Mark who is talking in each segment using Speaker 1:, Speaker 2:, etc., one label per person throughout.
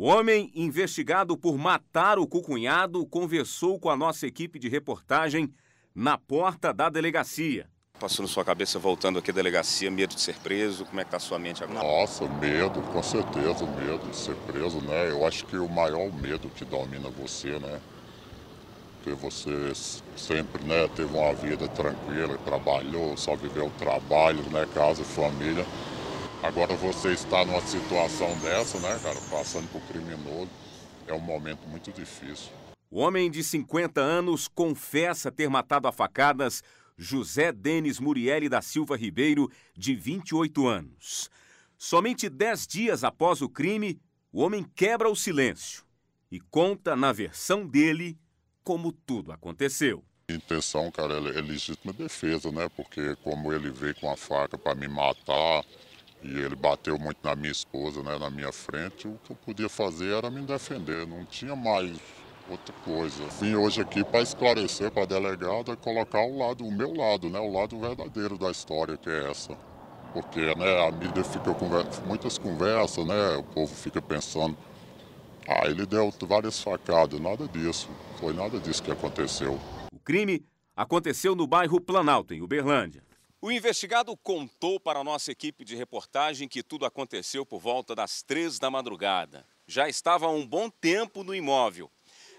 Speaker 1: O homem investigado por matar o cunhado conversou com a nossa equipe de reportagem na porta da delegacia. Passou na sua cabeça voltando aqui à delegacia,
Speaker 2: medo de ser preso? Como é que está a sua mente agora? Nossa, medo, com certeza, medo de ser preso, né? Eu acho que o maior medo que domina você, né? Porque você sempre, né, teve uma vida tranquila, trabalhou, só viveu trabalho, né, casa e família. Agora você está numa situação dessa, né, cara? Passando por criminoso, é um momento muito difícil. O homem de 50 anos
Speaker 1: confessa ter matado a facadas José Denis Muriel da Silva Ribeiro, de 28 anos. Somente dez dias após o crime, o homem quebra o silêncio e conta, na versão dele, como tudo aconteceu.
Speaker 2: A intenção, cara, é, é legítima defesa, né? Porque como ele veio com a faca para me matar, e ele bateu muito na minha esposa, né, na minha frente. O que eu podia fazer era me defender, não tinha mais outra coisa. Vim hoje aqui para esclarecer para a delegada e colocar o lado, o meu lado, né, o lado verdadeiro da história que é essa. Porque né, a mídia fica com conversa, muitas conversas, né, o povo fica pensando, ah, ele deu várias facadas, nada disso, foi nada disso que aconteceu. O crime
Speaker 1: aconteceu no
Speaker 2: bairro Planalto, em Uberlândia.
Speaker 1: O investigado contou para a nossa equipe de reportagem que tudo aconteceu por volta das três da madrugada. Já estava há um bom tempo no imóvel.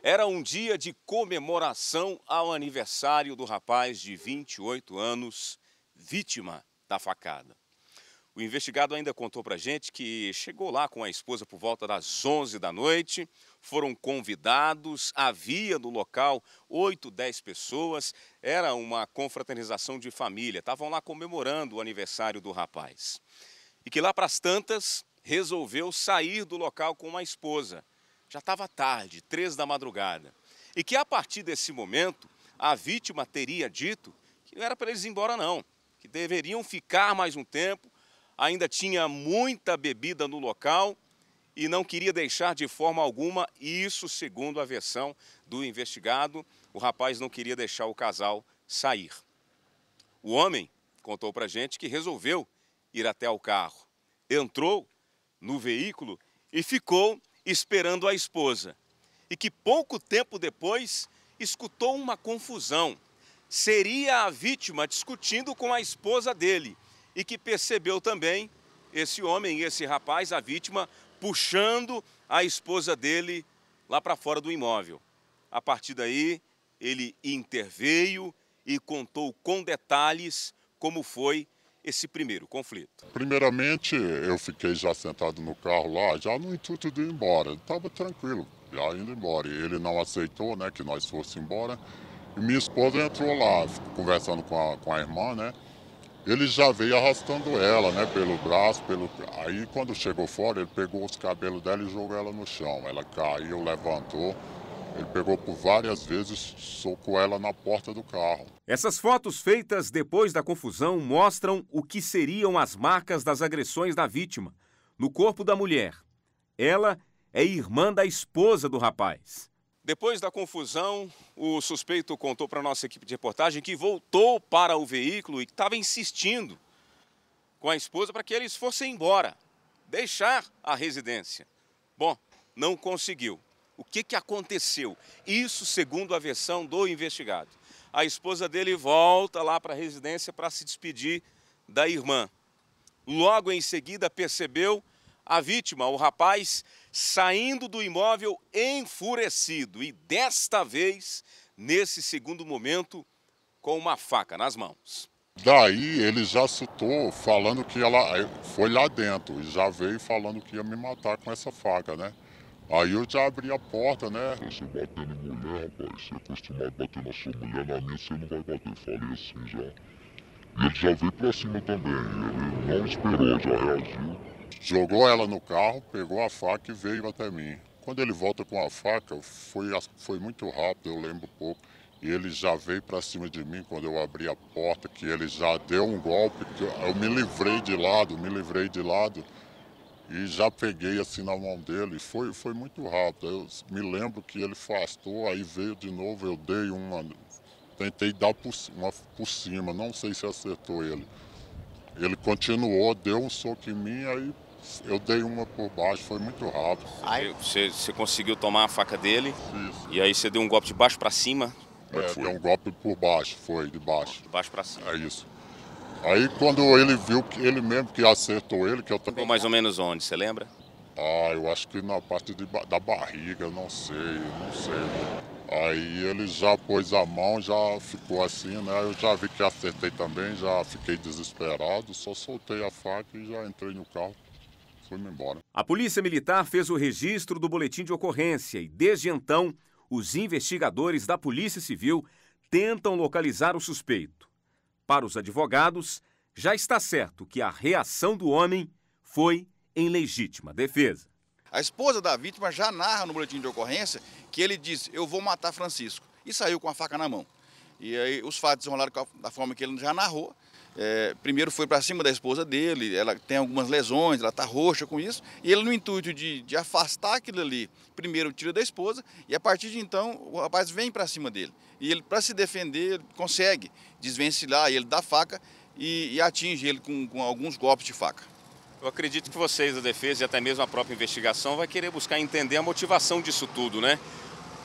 Speaker 1: Era um dia de comemoração ao aniversário do rapaz de 28 anos, vítima da facada. O investigado ainda contou para a gente que chegou lá com a esposa por volta das 11 da noite, foram convidados, havia no local 8, 10 pessoas, era uma confraternização de família, estavam lá comemorando o aniversário do rapaz. E que lá para as tantas resolveu sair do local com a esposa. Já estava tarde, três da madrugada. E que a partir desse momento a vítima teria dito que não era para eles ir embora não, que deveriam ficar mais um tempo ainda tinha muita bebida no local e não queria deixar de forma alguma, isso segundo a versão do investigado, o rapaz não queria deixar o casal sair. O homem contou para gente que resolveu ir até o carro, entrou no veículo e ficou esperando a esposa. E que pouco tempo depois escutou uma confusão. Seria a vítima discutindo com a esposa dele e que percebeu também esse homem, esse rapaz, a vítima, puxando a esposa dele lá para fora do imóvel. A partir daí, ele interveio e contou com detalhes como foi esse primeiro conflito.
Speaker 2: Primeiramente, eu fiquei já sentado no carro lá, já no intuito de ir embora. Estava tranquilo, já indo embora. E ele não aceitou né, que nós fôssemos embora. E minha esposa entrou lá, conversando com a, com a irmã, né? ele já veio arrastando ela, né, pelo braço, pelo... Aí quando chegou fora, ele pegou os cabelos dela e jogou ela no chão. Ela caiu, levantou. Ele pegou por várias vezes, socou ela na porta do carro. Essas fotos feitas depois da confusão mostram o que seriam
Speaker 1: as marcas das agressões da vítima no corpo da mulher. Ela é irmã da esposa do rapaz. Depois da confusão, o suspeito contou para a nossa equipe de reportagem que voltou para o veículo e estava insistindo com a esposa para que eles fossem embora, deixar a residência. Bom, não conseguiu. O que, que aconteceu? Isso segundo a versão do investigado. A esposa dele volta lá para a residência para se despedir da irmã. Logo em seguida percebeu a vítima, o rapaz, saindo do imóvel enfurecido e desta vez, nesse segundo momento, com uma faca nas mãos.
Speaker 2: Daí ele já citou falando que ela eh, foi lá dentro e já veio falando que ia me matar com essa faca, né? Aí eu já abri a porta, né? Você bater em mulher, rapaz, você é acostumado a bater na sua mulher, na minha você não vai bater, falei assim já. E ele já veio pra cima também, ele não esperou, já reagiu. Jogou ela no carro, pegou a faca e veio até mim. Quando ele volta com a faca, foi, foi muito rápido, eu lembro pouco. E ele já veio para cima de mim quando eu abri a porta, que ele já deu um golpe, eu me livrei de lado, me livrei de lado e já peguei assim na mão dele. Foi, foi muito rápido. Eu me lembro que ele afastou, aí veio de novo, eu dei uma. Tentei dar por, uma por cima, não sei se acertou ele. Ele continuou, deu um soco em mim, aí eu dei uma por baixo, foi muito rápido. Aí
Speaker 1: você, você conseguiu tomar a faca dele Isso. e aí você deu um golpe de baixo para cima? É, é foi? deu
Speaker 2: um golpe por baixo, foi, de baixo. De baixo para cima. É isso. Aí quando ele viu que ele mesmo que acertou ele, que eu também. Ficou mais ou menos onde, você lembra? Ah, eu acho que na parte de, da barriga, não sei, não sei. Né? Aí ele já pôs a mão, já ficou assim, né? Eu já vi que acertei também, já fiquei desesperado, só soltei a faca e já entrei no carro. Fui-me embora. A Polícia Militar fez o registro
Speaker 1: do boletim de ocorrência e, desde então, os investigadores da Polícia Civil tentam localizar o suspeito. Para os advogados, já está certo que
Speaker 3: a reação do homem foi em legítima defesa. A esposa da vítima já narra no boletim de ocorrência que ele disse, eu vou matar Francisco, e saiu com a faca na mão. E aí os fatos desenrolaram da forma que ele já narrou. É, primeiro foi para cima da esposa dele, ela tem algumas lesões, ela está roxa com isso, e ele no intuito de, de afastar aquilo ali, primeiro tira da esposa, e a partir de então o rapaz vem para cima dele. E ele, para se defender, consegue desvencilhar ele da faca e, e atinge ele com, com alguns golpes de faca.
Speaker 1: Eu acredito que vocês da defesa e até mesmo a própria investigação vai querer buscar entender a motivação disso tudo, né?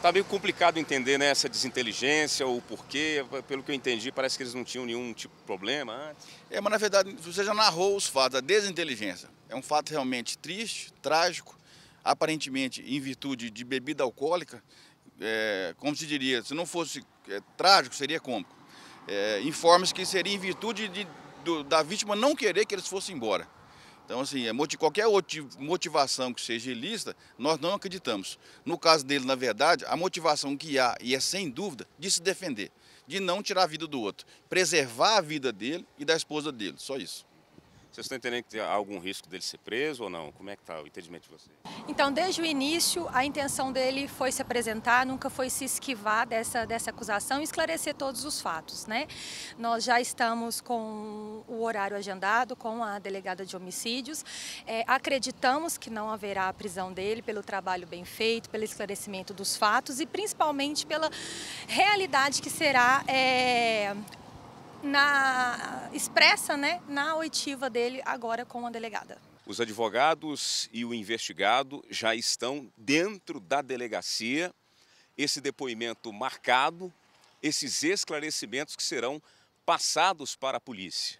Speaker 1: Tá meio complicado entender né, essa desinteligência, o
Speaker 3: porquê. Pelo que eu entendi, parece que eles não tinham nenhum tipo de problema antes. É, mas na verdade, você já narrou os fatos, a desinteligência. É um fato realmente triste, trágico, aparentemente em virtude de bebida alcoólica. É, como se diria, se não fosse é, trágico, seria cômico. É, Informa-se que seria em virtude de, do, da vítima não querer que eles fossem embora. Então, assim, é qualquer motivação que seja ilícita, nós não acreditamos. No caso dele, na verdade, a motivação que há, e é sem dúvida, de se defender, de não tirar a vida do outro, preservar a vida dele e da esposa dele, só isso. Vocês estão entendendo que há algum risco dele ser preso ou não? Como é que está o entendimento de vocês?
Speaker 2: Então, desde o início, a intenção dele foi se apresentar, nunca foi se esquivar dessa, dessa acusação e esclarecer todos os fatos. Né? Nós já estamos com o horário agendado com a delegada de homicídios. É, acreditamos que não haverá a prisão dele pelo trabalho bem feito, pelo esclarecimento dos fatos e principalmente pela realidade que será é, na expressa, né, na oitiva dele agora com a delegada.
Speaker 1: Os advogados e o investigado já estão dentro da delegacia. Esse depoimento marcado, esses esclarecimentos que serão passados para a polícia.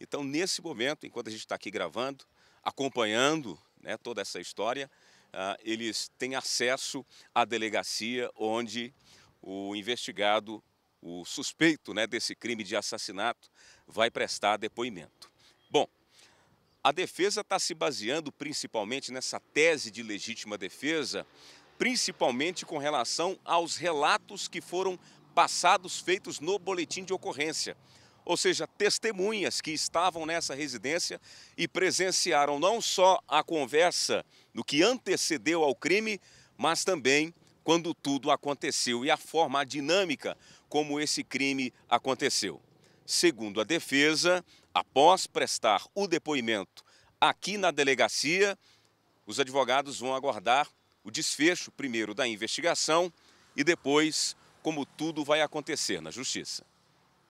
Speaker 1: Então, nesse momento, enquanto a gente está aqui gravando, acompanhando né, toda essa história, uh, eles têm acesso à delegacia onde o investigado o suspeito né, desse crime de assassinato, vai prestar depoimento. Bom, a defesa está se baseando principalmente nessa tese de legítima defesa, principalmente com relação aos relatos que foram passados feitos no boletim de ocorrência. Ou seja, testemunhas que estavam nessa residência e presenciaram não só a conversa do que antecedeu ao crime, mas também quando tudo aconteceu e a forma, a dinâmica como esse crime aconteceu. Segundo a defesa, após prestar o depoimento aqui na delegacia, os advogados vão aguardar o desfecho primeiro da investigação e depois como tudo vai acontecer na justiça.